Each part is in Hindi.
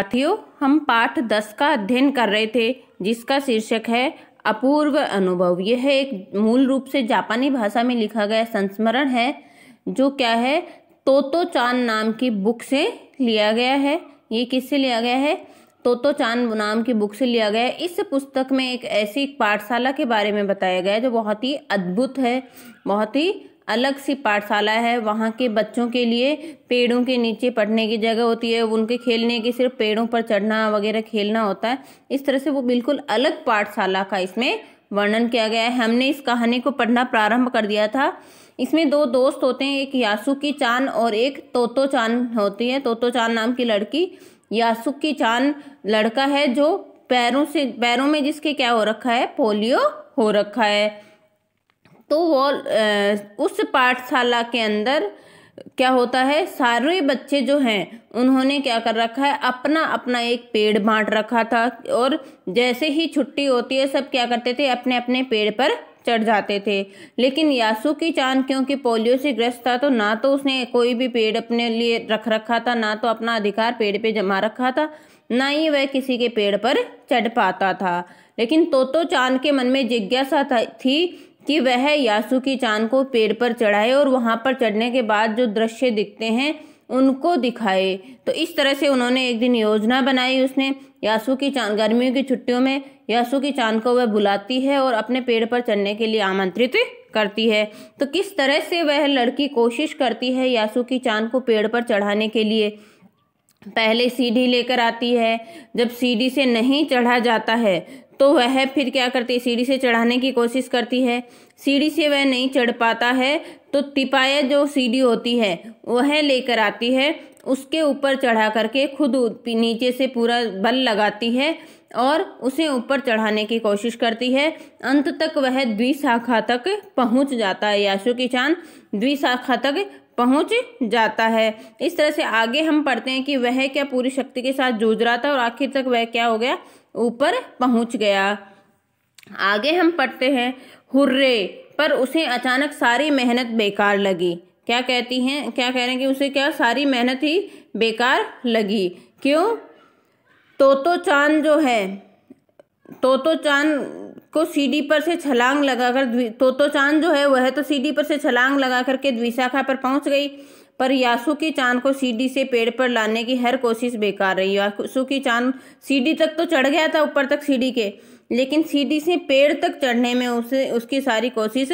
साथियों हम पाठ दस का अध्ययन कर रहे थे जिसका शीर्षक है अपूर्व अनुभव यह एक मूल रूप से जापानी भाषा में लिखा गया संस्मरण है जो क्या है तोतो चांद नाम की बुक से लिया गया है ये किससे लिया गया है तोतो चांद नाम की बुक से लिया गया है इस पुस्तक में एक ऐसी पाठशाला के बारे में बताया गया है जो बहुत ही अद्भुत है बहुत ही अलग सी पाठशाला है वहाँ के बच्चों के लिए पेड़ों के नीचे पढ़ने की जगह होती है उनके खेलने की सिर्फ पेड़ों पर चढ़ना वगैरह खेलना होता है इस तरह से वो बिल्कुल अलग पाठशाला का इसमें वर्णन किया गया है हमने इस कहानी को पढ़ना प्रारंभ कर दिया था इसमें दो दोस्त होते हैं एक यासुकी चांद और एक तोतो चांद होती है तोतो चांद नाम की लड़की यासुकी चांद लड़का है जो पैरों से पैरों में जिसके क्या हो रखा है पोलियो हो रखा है तो वो उस पाठशाला के अंदर क्या होता है सारे बच्चे जो हैं उन्होंने क्या कर रखा है अपना अपना एक पेड़ बांट रखा था और जैसे ही छुट्टी होती है सब क्या करते थे अपने अपने पेड़ पर चढ़ जाते थे लेकिन यासु की चांद क्योंकि पोलियो से ग्रस्त था तो ना तो उसने कोई भी पेड़ अपने लिए रख रखा था ना तो अपना अधिकार पेड़ पे जमा रखा था ना ही वह किसी के पेड़ पर चढ़ पाता था लेकिन तोतो चांद के मन में जिज्ञासा था थी कि वह यासुकी चांद को पेड़ पर चढ़ाए और वहाँ पर चढ़ने के बाद जो दृश्य दिखते हैं उनको दिखाए तो इस तरह से उन्होंने एक दिन योजना बनाई उसने यासु की चांद गर्मियों की छुट्टियों में यासु की चांद को वह बुलाती है और अपने पेड़ पर चढ़ने के लिए आमंत्रित करती है तो किस तरह से वह लड़की कोशिश करती है यासु की चांद को पेड़ पर चढ़ाने के लिए पहले सीढ़ी लेकर आती है जब सीढ़ी से नहीं चढ़ा जाता है तो वह फिर क्या करती है सीढ़ी से चढ़ाने की कोशिश करती है सीढ़ी से वह नहीं चढ़ पाता है तो तिपाया जो सीढ़ी होती है वह लेकर आती है उसके ऊपर चढ़ा करके खुद नीचे से पूरा बल लगाती है और उसे ऊपर चढ़ाने की कोशिश करती है अंत तक वह द्विशाखा तक पहुंच जाता है याशु की चांद द्विशाखा तक पहुंच जाता है इस तरह से आगे हम पढ़ते हैं कि वह क्या पूरी शक्ति के साथ जूझ रहा था और आखिर तक वह क्या हो गया ऊपर पहुंच गया आगे हम पढ़ते हैं हुर्रे पर उसे अचानक सारी मेहनत बेकार लगी क्या कहती हैं क्या कह रहे हैं कि उसे क्या सारी मेहनत ही बेकार लगी क्यों तो तो चांद जो है तो तो चांद को सीडी पर से छलांग लगाकर तोतो चांद जो है वह तो सीडी पर से छलांग लगा करके द्विशाखा पर पहुंच गई पर यासुकी चांद को सीडी से पेड़ पर लाने की हर कोशिश बेकार रही यासुकी चांद सीडी तक तो चढ़ गया था ऊपर तक सीडी के लेकिन सीडी से पेड़ तक चढ़ने में उसे उसकी सारी कोशिश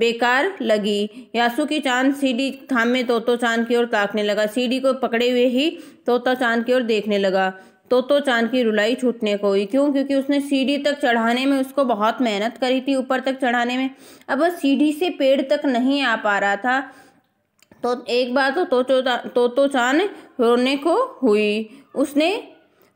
बेकार लगी यासुकी चांद सीडी थामे तोतो चांद की ओर ताकने लगा सीडी को पकड़े हुए ही तोता चांद की ओर देखने लगा तो तो चांद की रुलाई छूटने को हुई क्यों क्योंकि उसने सीढ़ी तक चढ़ाने में उसको बहुत मेहनत करी थी ऊपर तक चढ़ाने में अब वह सीढ़ी से पेड़ तक नहीं आ पा रहा था तो एक बार तो तोतो तो, तो, तो चांद रोने को हुई उसने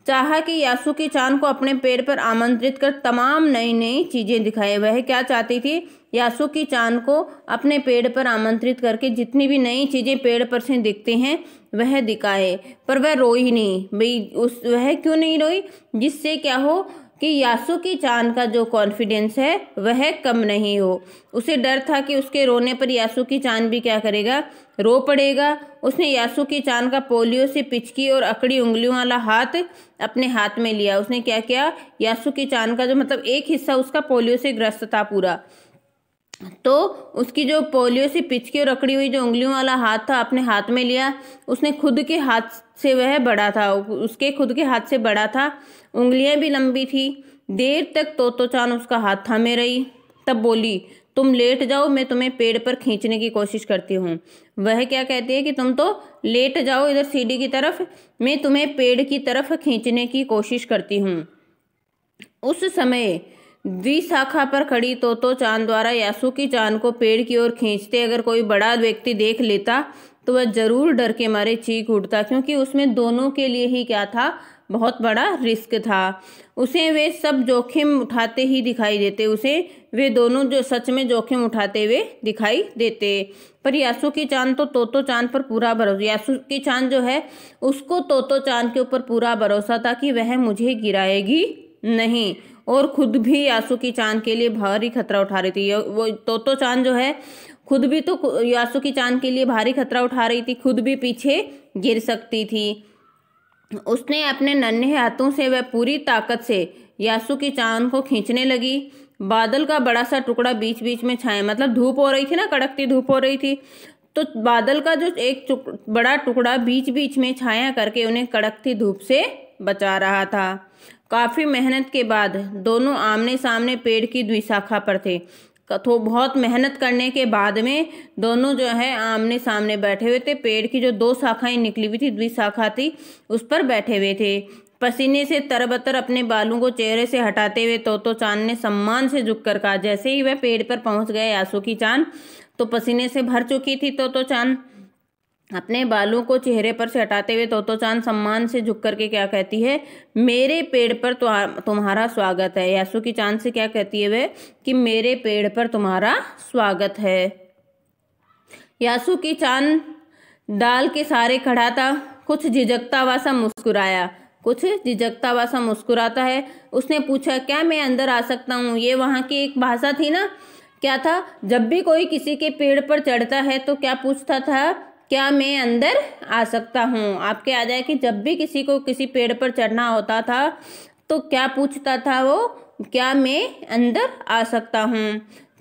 चाहा कि यासु की चांद को अपने पेड़ पर आमंत्रित कर तमाम नई नई चीज़ें दिखाए वह क्या चाहती थी यासुकी चांद को अपने पेड़ पर आमंत्रित करके जितनी भी नई चीज़ें पेड़ पर से दिखते हैं वह दिखाए पर वह रोई नहीं भाई उस वह क्यों नहीं रोई जिससे क्या हो कि यासु की चांद का जो कॉन्फिडेंस है वह कम नहीं हो उसे डर था कि उसके रोने पर यासु की चांद भी क्या करेगा रो पड़ेगा उसने यासु की चांद का पोलियो से पिचकी और अकड़ी उंगलियों वाला हाथ अपने हाथ में लिया उसने क्या किया यासु की चांद का जो मतलब एक हिस्सा उसका पोलियो से ग्रस्त था पूरा तो उसकी जो पोलियो से पिचकी और अकड़ी हुई जो उंगलियों वाला हाथ था अपने हाथ में लिया उसने खुद के हाथ से वह बड़ा था उसके खुद के हाथ से बड़ा था उंगलियां भी लंबी थी देर तक तोतो चांद उसका हाथ थामे रही तब बोली तुम लेट जाओ मैं तुम्हें पेड़ पर खींचने की कोशिश करती हूँ वह क्या कहती है कि तुम तो लेट जाओ इधर सीढ़ी की तरफ मैं तुम्हें पेड़ की तरफ खींचने की कोशिश करती हूँ उस समय द्विशाखा पर खड़ी तो तो चांद द्वारा यासुकी चांद को पेड़ की ओर खींचते अगर कोई बड़ा व्यक्ति देख लेता तो वह जरूर डर के मारे चीख उठता क्योंकि उसमें दोनों के लिए ही क्या था बहुत बड़ा रिस्क था उसे वे सब जोखिम उठाते ही दिखाई देते उसे वे दोनों जो सच में जोखिम उठाते हुए दिखाई देते पर यासु की चांद तो तोतो चांद पर पूरा भरोसा यासु की चांद जो है उसको तोतो चांद के ऊपर पूरा भरोसा था कि वह मुझे गिराएगी नहीं और खुद भी यासुकी की चांद के लिए भारी खतरा उठा रही थी वो तोतो चांद जो है खुद भी तो यासु की चांद के लिए भारी खतरा उठा रही थी खुद भी पीछे गिर सकती थी उसने अपने नन्हे हाथों से वह पूरी ताकत से यासु की चांद को खींचने लगी बादल का बड़ा सा टुकड़ा बीच बीच में छाया मतलब धूप हो रही थी ना कड़कती धूप हो रही थी तो बादल का जो एक बड़ा टुकड़ा बीच बीच में छाया करके उन्हें कड़कती धूप से बचा रहा था काफ़ी मेहनत के बाद दोनों आमने सामने पेड़ की द्विशाखा पर थे तो बहुत मेहनत करने के बाद में दोनों जो है आमने सामने बैठे हुए थे पेड़ की जो दो शाखाएं निकली हुई थी द्विशाखा थी उस पर बैठे हुए थे पसीने से तरबतर अपने बालों को चेहरे से हटाते हुए तोतो चांद ने सम्मान से झुक कर कहा जैसे ही वह पेड़ पर पहुंच गए आंसू की चांद तो पसीने से भर चुकी थी तोतो चांद अपने बालों को चेहरे पर से हटाते हुए तोतो चांद सम्मान से झुक करके क्या कहती है मेरे पेड़ पर तुम्हारा स्वागत है यासु की चांद से क्या कहती है वह कि मेरे पेड़ पर तुम्हारा स्वागत है यासु की चांद डाल के सारे खड़ा था कुछ झिझकता हुआ सा मुस्कुराया कुछ झिझकता हुआ सा मुस्कुराता है उसने पूछा क्या मैं अंदर आ सकता हूँ ये वहाँ की एक भाषा थी ना क्या था जब भी कोई किसी के पेड़ पर चढ़ता है तो क्या पूछता था क्या मैं अंदर आ सकता हूँ आपके आ जाए कि जब भी किसी को किसी पेड़ पर चढ़ना होता था तो क्या पूछता था वो क्या मैं अंदर आ सकता हूँ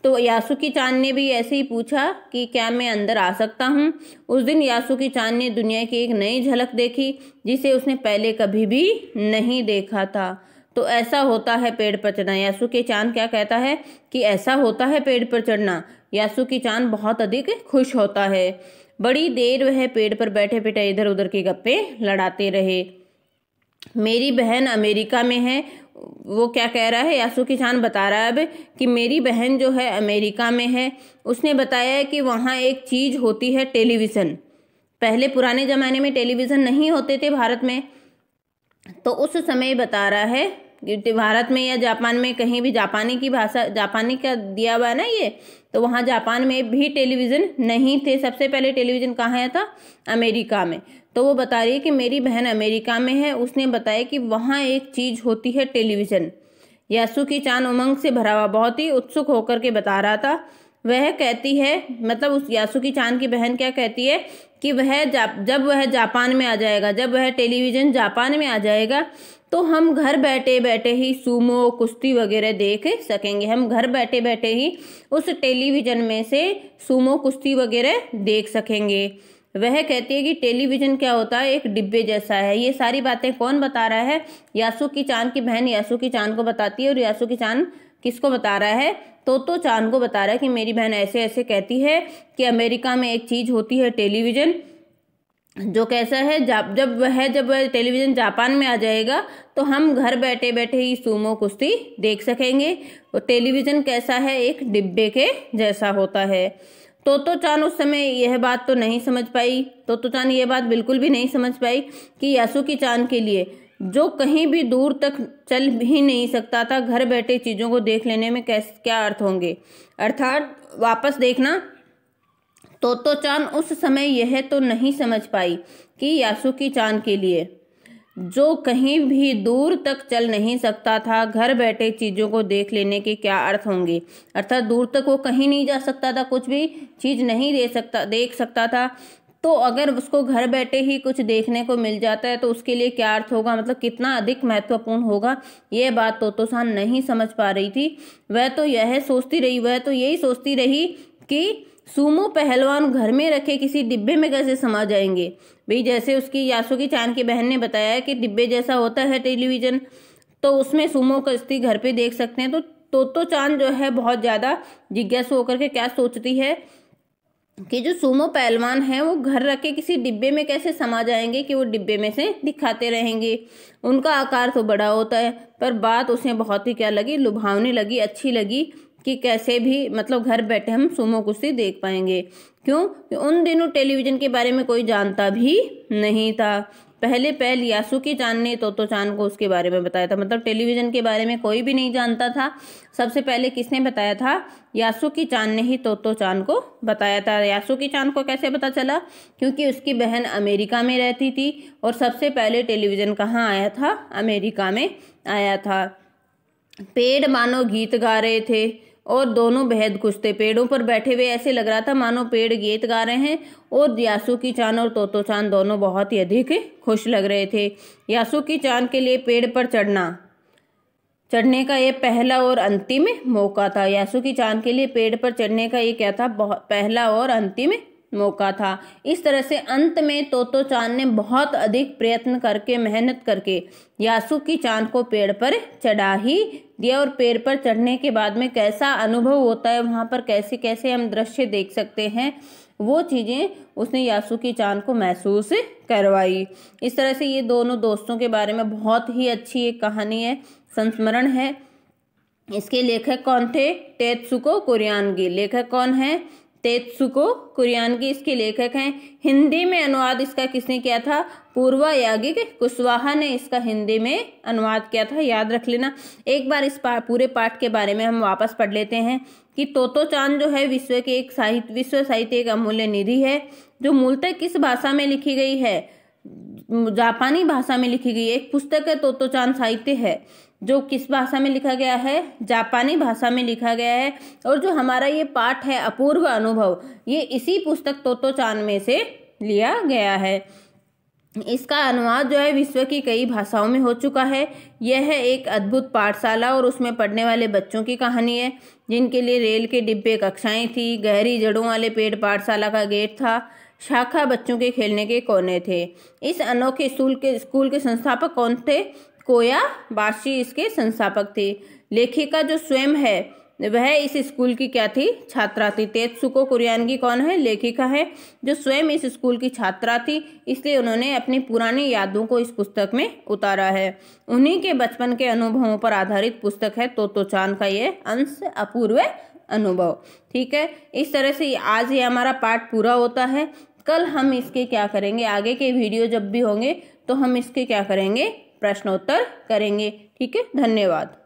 तो यासु की चांद ने भी ऐसे ही पूछा कि क्या मैं अंदर आ सकता हूँ उस दिन यासु की चांद ने दुनिया की एक नई झलक देखी जिसे उसने पहले कभी भी नहीं देखा था तो ऐसा होता है पेड़ पर चढ़ना यासु के चांद क्या कहता है कि ऐसा होता है पेड़ पर चढ़ना यासु की चांद बहुत अधिक खुश होता है बड़ी देर वह पेड़ पर बैठे बैठे इधर उधर के गप्पे लड़ाते रहे मेरी बहन अमेरिका में है वो क्या कह रहा है यासु किसान बता रहा है अब कि मेरी बहन जो है अमेरिका में है उसने बताया कि वहाँ एक चीज़ होती है टेलीविज़न पहले पुराने ज़माने में टेलीविज़न नहीं होते थे भारत में तो उस समय बता रहा है भारत में या जापान में कहीं भी जापानी की भाषा जापानी का दिया हुआ है ना ये तो वहाँ जापान में भी टेलीविज़न नहीं थे सबसे पहले टेलीविज़न कहाँ आया था अमेरिका में तो वो बता रही है कि मेरी बहन अमेरिका में है उसने बताया कि वहाँ एक चीज़ होती है टेलीविज़न यासु की चांद उमंग से भरा हुआ बहुत ही उत्सुक होकर के बता रहा था वह कहती है मतलब उस यासु की चांद की बहन क्या कहती है कि वह जा, जब वह जापान में आ जाएगा जब वह टेलीविज़न जापान में आ जाएगा तो हम घर बैठे बैठे ही सूमो कुश्ती वगैरह देख सकेंगे हम घर बैठे बैठे ही उस टेलीविज़न में से सूमो कुश्ती वगैरह देख सकेंगे वह कहती है कि टेलीविज़न क्या होता है एक डिब्बे जैसा है ये सारी बातें कौन बता रहा है यासु की चांद की बहन यासु की चांद को बताती है और यासु की चांद किसको बता रहा है तो तो चांद को बता रहा है कि मेरी बहन ऐसे ऐसे कहती है कि अमेरिका में एक चीज़ होती है टेलीविज़न जो कैसा है जब वह जब वह टेलीविज़न जापान में आ जाएगा तो हम घर बैठे बैठे ही सूमो कुश्ती देख सकेंगे और टेलीविज़न कैसा है एक डिब्बे के जैसा होता है तो तो चान उस समय यह बात तो नहीं समझ पाई तो तो चान यह बात बिल्कुल भी नहीं समझ पाई कि की चांद के लिए जो कहीं भी दूर तक चल भी नहीं सकता था घर बैठे चीज़ों को देख लेने में कैस क्या अर्थ होंगे अर्थात वापस देखना तोतो चांद उस समय यह तो नहीं समझ पाई कि यासुकी चांद के लिए जो कहीं भी दूर तक चल नहीं सकता था घर बैठे चीज़ों को देख लेने के क्या अर्थ होंगे अर्थात दूर तक वो कहीं नहीं जा सकता था कुछ भी चीज़ नहीं दे सकता देख सकता था तो अगर उसको घर बैठे ही कुछ देखने को मिल जाता है तो उसके लिए क्या अर्थ होगा मतलब कितना अधिक महत्वपूर्ण होगा ये बात तो, तो सान नहीं समझ पा रही थी वह तो यह सोचती रही वह तो यही सोचती रही कि सूमो पहलवान घर में रखे किसी डिब्बे में कैसे समा जाएंगे भाई जैसे उसकी यासुकी की चांद की बहन ने बताया कि डिब्बे जैसा होता है टेलीविज़न तो उसमें सूमो कश्ती घर पे देख सकते हैं तो तो, तो चांद जो है बहुत ज़्यादा जिज्ञासु होकर के क्या सोचती है कि जो सूमो पहलवान है वो घर रख के किसी डिब्बे में कैसे समा जाएंगे कि वो डिब्बे में से दिखाते रहेंगे उनका आकार तो बड़ा होता है पर बात उसे बहुत ही क्या लगी लुभावनी लगी अच्छी लगी कि कैसे भी मतलब घर बैठे हम सुमो कुश्ती देख पाएंगे क्यों कि उन दिनों टेलीविज़न के बारे में कोई जानता भी नहीं था पहले पहल यासुकी चांद ने तो, तो चान को उसके बारे में बताया था मतलब टेलीविज़न के बारे में कोई भी नहीं जानता था सबसे पहले किसने बताया था यासुकी चान ने ही तो, तो चांद को बताया था यासुकी चांद को कैसे पता चला क्योंकि उसकी बहन अमेरिका में रहती थी और सबसे पहले टेलीविज़न कहाँ आया था अमेरिका में आया था पेड़ मानो गीत गा रहे थे और दोनों बेहद खुश थे पेड़ों पर बैठे हुए ऐसे लग रहा था मानो पेड़ गीत गा रहे हैं और यासू की चांद और तोतो चांद दोनों बहुत ही अधिक खुश लग रहे थे यासू की चांद के लिए पेड़ पर चढ़ना चढ़ने का यह पहला और अंतिम मौका था यासू की चांद के लिए पेड़ पर चढ़ने का ये क्या था बहुत पहला और अंतिम मौका था इस तरह से अंत में तोतो चांद ने बहुत अधिक प्रयत्न करके मेहनत करके यासुकी चांद को पेड़ पर चढ़ा ही दिया और पेड़ पर चढ़ने के बाद में कैसा अनुभव होता है वहाँ पर कैसे कैसे हम दृश्य देख सकते हैं वो चीज़ें उसने यासुकी चांद को महसूस करवाई इस तरह से ये दोनों दोस्तों के बारे में बहुत ही अच्छी एक कहानी है संस्मरण है इसके लेखक कौन थे तेत्सुको कुरियानगी लेखक कौन है तेत्सुको कुरियन की इसके लेखक हैं हिंदी में अनुवाद इसका किसने किया था पूर्व याज्ञिक कुशवाहा ने इसका हिंदी में अनुवाद किया था याद रख लेना एक बार इस पा, पूरे पाठ के बारे में हम वापस पढ़ लेते हैं कि तोतो चांद जो है विश्व के एक साहित्य विश्व साहित्य एक अमूल्य निधि है जो मूलतः किस भाषा में लिखी गई है जापानी भाषा में लिखी गई एक पुस्तक है तो, तो चांद साहित्य है जो किस भाषा में लिखा गया है जापानी भाषा में लिखा गया है और जो हमारा ये पाठ है अपूर्व अनुभव ये इसी पुस्तक तोतो चांद में से लिया गया है इसका अनुवाद जो है विश्व की कई भाषाओं में हो चुका है यह है एक अद्भुत पाठशाला और उसमें पढ़ने वाले बच्चों की कहानी है जिनके लिए रेल के डिब्बे कक्षाएं थी गहरी जड़ों वाले पेड़ पाठशाला का गेट था शाखा बच्चों के खेलने के कोने थे इस अनोखे स्कूल के स्कूल के संस्थापक कौन थे कोया बाशी इसके संस्थापक थे लेखिका जो स्वयं है वह इस स्कूल की क्या थी छात्रा थी कुरियन कुरियानगी कौन है लेखिका है जो स्वयं इस स्कूल की छात्रा थी इसलिए उन्होंने अपनी पुरानी यादों को इस पुस्तक में उतारा है उन्हीं के बचपन के अनुभवों पर आधारित पुस्तक है तो, तो चांद का ये अंश अपूर्व अनुभव ठीक है इस तरह से आज ये हमारा पाठ पूरा होता है कल हम इसके क्या करेंगे आगे के वीडियो जब भी होंगे तो हम इसके क्या करेंगे प्रश्नोत्तर करेंगे ठीक है धन्यवाद